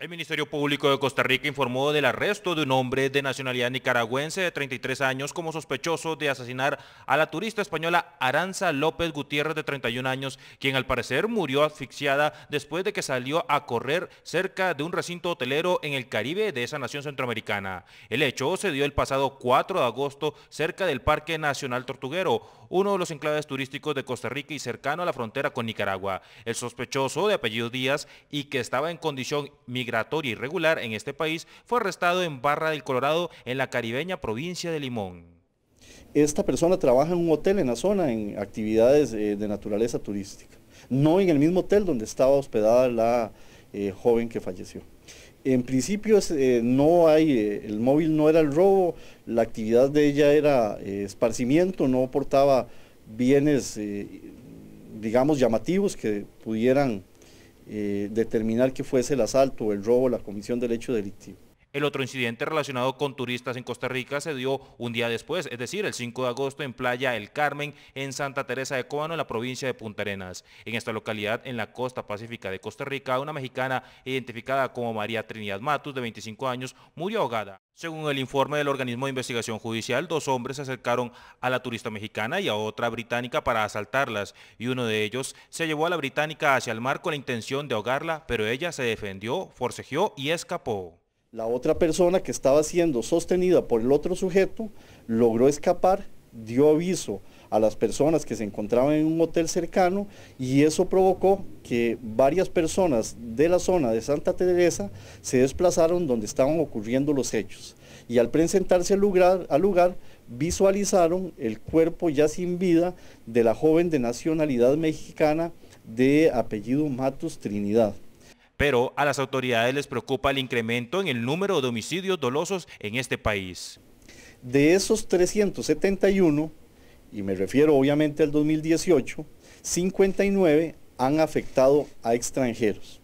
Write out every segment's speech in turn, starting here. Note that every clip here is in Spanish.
El Ministerio Público de Costa Rica informó del arresto de un hombre de nacionalidad nicaragüense de 33 años como sospechoso de asesinar a la turista española Aranza López Gutiérrez de 31 años, quien al parecer murió asfixiada después de que salió a correr cerca de un recinto hotelero en el Caribe de esa nación centroamericana. El hecho se dio el pasado 4 de agosto cerca del Parque Nacional Tortuguero, uno de los enclaves turísticos de Costa Rica y cercano a la frontera con Nicaragua. El sospechoso de apellido Díaz y que estaba en condición migratoria irregular en este país, fue arrestado en Barra del Colorado, en la caribeña provincia de Limón. Esta persona trabaja en un hotel en la zona, en actividades eh, de naturaleza turística, no en el mismo hotel donde estaba hospedada la eh, joven que falleció. En principio eh, no hay, el móvil no era el robo, la actividad de ella era esparcimiento, no portaba bienes, digamos, llamativos que pudieran eh, determinar que fuese el asalto, o el robo, la comisión del hecho delictivo. El otro incidente relacionado con turistas en Costa Rica se dio un día después, es decir, el 5 de agosto en Playa El Carmen, en Santa Teresa de Cobano en la provincia de Punta Arenas. En esta localidad, en la costa pacífica de Costa Rica, una mexicana identificada como María Trinidad Matus, de 25 años, murió ahogada. Según el informe del organismo de investigación judicial, dos hombres se acercaron a la turista mexicana y a otra británica para asaltarlas, y uno de ellos se llevó a la británica hacia el mar con la intención de ahogarla, pero ella se defendió, forcejeó y escapó. La otra persona que estaba siendo sostenida por el otro sujeto logró escapar, dio aviso a las personas que se encontraban en un hotel cercano y eso provocó que varias personas de la zona de Santa Teresa se desplazaron donde estaban ocurriendo los hechos. Y al presentarse al lugar, visualizaron el cuerpo ya sin vida de la joven de nacionalidad mexicana de apellido Matos Trinidad pero a las autoridades les preocupa el incremento en el número de homicidios dolosos en este país. De esos 371, y me refiero obviamente al 2018, 59 han afectado a extranjeros.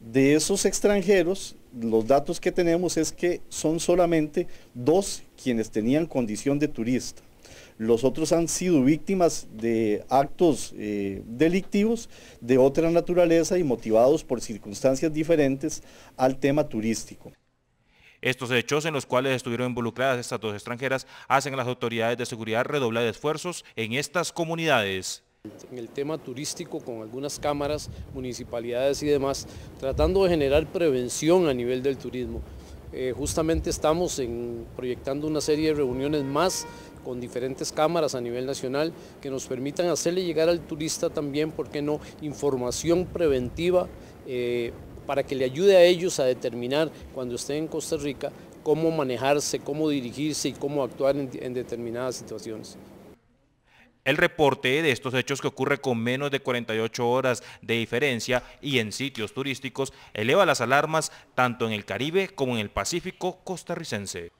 De esos extranjeros, los datos que tenemos es que son solamente dos quienes tenían condición de turista. Los otros han sido víctimas de actos eh, delictivos de otra naturaleza y motivados por circunstancias diferentes al tema turístico. Estos hechos en los cuales estuvieron involucradas estas dos extranjeras hacen a las autoridades de seguridad redoblar esfuerzos en estas comunidades. En el tema turístico con algunas cámaras, municipalidades y demás, tratando de generar prevención a nivel del turismo. Eh, justamente estamos proyectando una serie de reuniones más con diferentes cámaras a nivel nacional que nos permitan hacerle llegar al turista también, ¿por qué no?, información preventiva eh, para que le ayude a ellos a determinar cuando estén en Costa Rica cómo manejarse, cómo dirigirse y cómo actuar en determinadas situaciones. El reporte de estos hechos que ocurre con menos de 48 horas de diferencia y en sitios turísticos eleva las alarmas tanto en el Caribe como en el Pacífico costarricense.